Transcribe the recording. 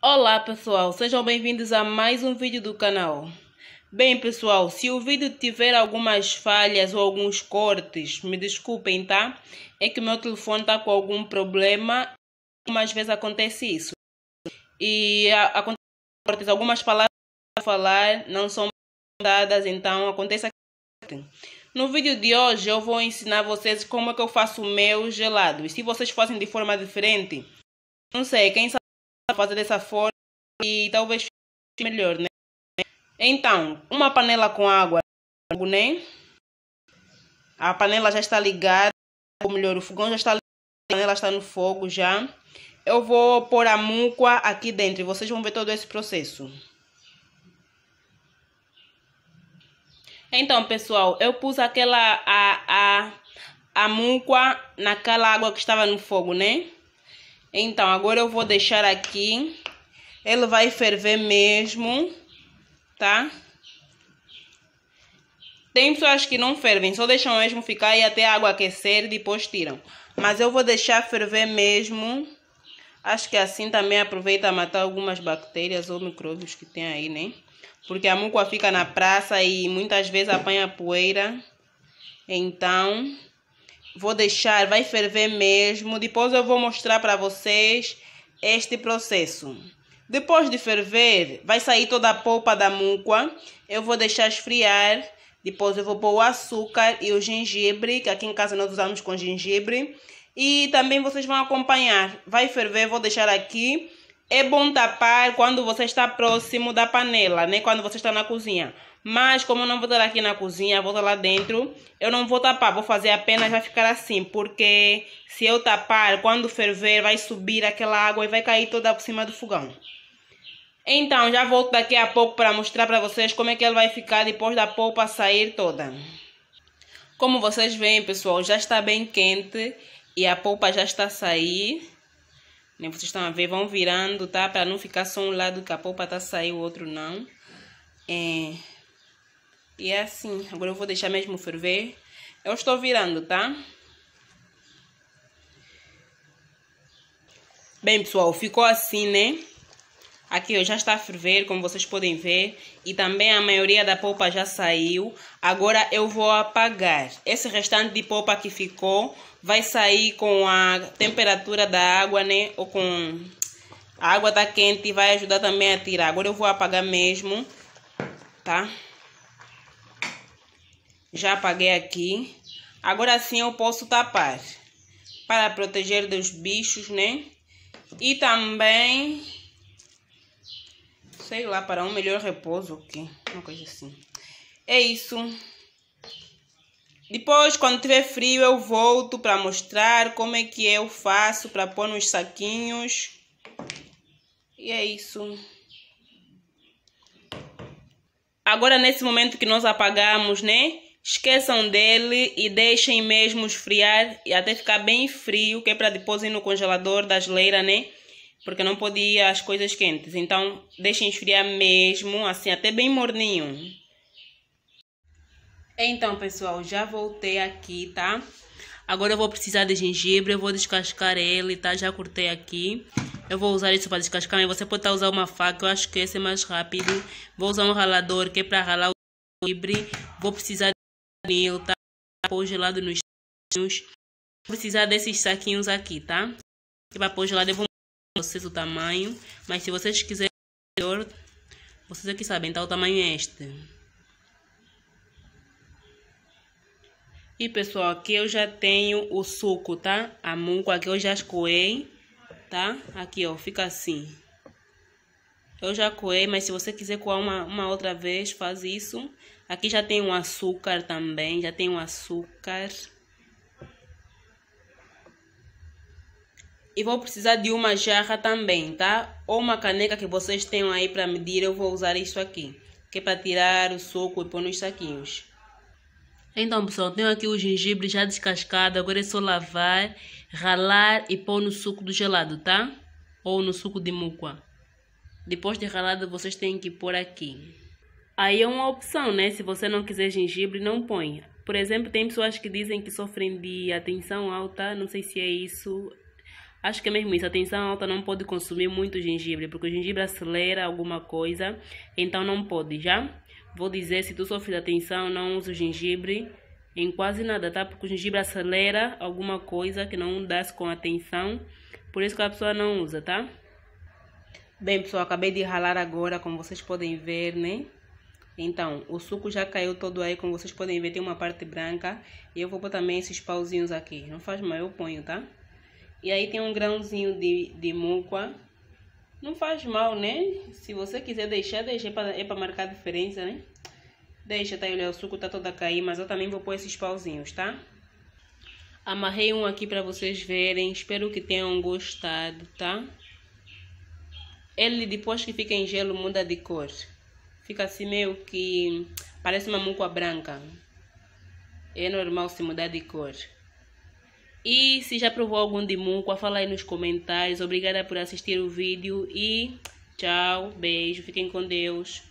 Olá pessoal, sejam bem-vindos a mais um vídeo do canal. Bem pessoal, se o vídeo tiver algumas falhas ou alguns cortes, me desculpem, tá? É que meu telefone tá com algum problema, algumas vezes acontece isso. E acontece cortes, algumas palavras a falar não são dadas, então acontece. no vídeo de hoje eu vou ensinar vocês como é que eu faço o meu gelado. E se vocês fazem de forma diferente, não sei, quem sabe fazer dessa forma e talvez fique melhor, né? Então, uma panela com água, né? A panela já está ligada, ou melhor, o fogão já está ligado, a panela está no fogo já. Eu vou pôr a mucua aqui dentro, vocês vão ver todo esse processo. Então, pessoal, eu pus aquela a, a, a naquela água que estava no fogo, né? Então, agora eu vou deixar aqui. Ele vai ferver mesmo, tá? Tem pessoas que não fervem, só deixam mesmo ficar e até a água aquecer e depois tiram. Mas eu vou deixar ferver mesmo. Acho que assim também aproveita a matar algumas bactérias ou micróbios que tem aí, né? Porque a muca fica na praça e muitas vezes apanha poeira. Então, Vou deixar, vai ferver mesmo. Depois eu vou mostrar para vocês este processo. Depois de ferver, vai sair toda a polpa da muqua. Eu vou deixar esfriar. Depois eu vou pôr o açúcar e o gengibre, que aqui em casa nós usamos com gengibre. E também vocês vão acompanhar. Vai ferver, vou deixar aqui. É bom tapar quando você está próximo da panela, né? Quando você está na cozinha. Mas como eu não vou estar aqui na cozinha, vou estar lá dentro, eu não vou tapar, vou fazer apenas, vai ficar assim. Porque se eu tapar, quando ferver, vai subir aquela água e vai cair toda por cima do fogão. Então, já volto daqui a pouco para mostrar para vocês como é que ele vai ficar depois da polpa sair toda. Como vocês veem, pessoal, já está bem quente e a polpa já está a sair. Nem vocês estão a ver, vão virando, tá? Para não ficar só um lado que a polpa está a sair, o outro não. É... E é assim. Agora eu vou deixar mesmo ferver. Eu estou virando, tá? Bem, pessoal, ficou assim, né? Aqui ó, já está a ferver, como vocês podem ver. E também a maioria da polpa já saiu. Agora eu vou apagar. Esse restante de polpa que ficou vai sair com a temperatura da água, né? Ou com... A água tá quente e vai ajudar também a tirar. Agora eu vou apagar mesmo, tá? Tá? Já apaguei aqui. Agora sim eu posso tapar. Para proteger dos bichos, né? E também... Sei lá, para um melhor repouso aqui. Uma coisa assim. É isso. Depois, quando tiver frio, eu volto para mostrar como é que eu faço para pôr nos saquinhos. E é isso. Agora, nesse momento que nós apagamos, né? Esqueçam dele e deixem mesmo esfriar e até ficar bem frio, que é para depois ir no congelador da geleira, né? Porque não podia as coisas quentes. Então, deixem esfriar mesmo, assim, até bem morninho. Então, pessoal, já voltei aqui, tá? Agora eu vou precisar de gengibre, eu vou descascar ele, tá? Já cortei aqui. Eu vou usar isso para descascar, mas você pode estar tá usando uma faca, eu acho que esse é mais rápido. Vou usar um ralador, que é para ralar o gengibre. Vou precisar Nil, tá? Pôr gelado nos saquinhos. Vou precisar desses saquinhos aqui, tá? E para pôr gelado eu vou mostrar pra vocês o tamanho. Mas se vocês quiserem melhor, vocês aqui sabem, tá? O tamanho é este. E pessoal, aqui eu já tenho o suco, tá? A muco aqui eu já escoei, tá? Aqui, ó, fica assim. Eu já coei, mas se você quiser coar uma, uma outra vez, faz isso. Aqui já tem o um açúcar também, já tem o um açúcar. E vou precisar de uma jarra também, tá? Ou uma caneca que vocês tenham aí para medir, eu vou usar isso aqui. Que é para tirar o suco e pôr nos saquinhos. Então, pessoal, tenho aqui o gengibre já descascado. Agora é só lavar, ralar e pôr no suco do gelado, tá? Ou no suco de mucua. Depois de ralado, vocês têm que pôr aqui. Aí é uma opção, né? Se você não quiser gengibre, não ponha. Por exemplo, tem pessoas que dizem que sofrem de atenção alta, não sei se é isso. Acho que é mesmo isso. A Atenção alta não pode consumir muito gengibre, porque o gengibre acelera alguma coisa, então não pode, já? Vou dizer, se tu sofre de atenção, não usa o gengibre em quase nada, tá? Porque o gengibre acelera alguma coisa que não dá com atenção, por isso que a pessoa não usa, tá? Bem, pessoal, acabei de ralar agora, como vocês podem ver, né? Então, o suco já caiu todo aí, como vocês podem ver, tem uma parte branca. E eu vou botar também esses pauzinhos aqui. Não faz mal, eu ponho, tá? E aí tem um grãozinho de, de muqua. Não faz mal, né? Se você quiser deixar, deixa. É para é marcar a diferença, né? Deixa, tá? Olha, o suco tá todo a cair, mas eu também vou pôr esses pauzinhos, tá? Amarrei um aqui para vocês verem. Espero que tenham gostado, tá? Ele, depois que fica em gelo, muda de cor. Fica assim meio que parece uma mucoa branca. É normal se mudar de cor. E se já provou algum de mucoa, fala aí nos comentários. Obrigada por assistir o vídeo e tchau, beijo, fiquem com Deus.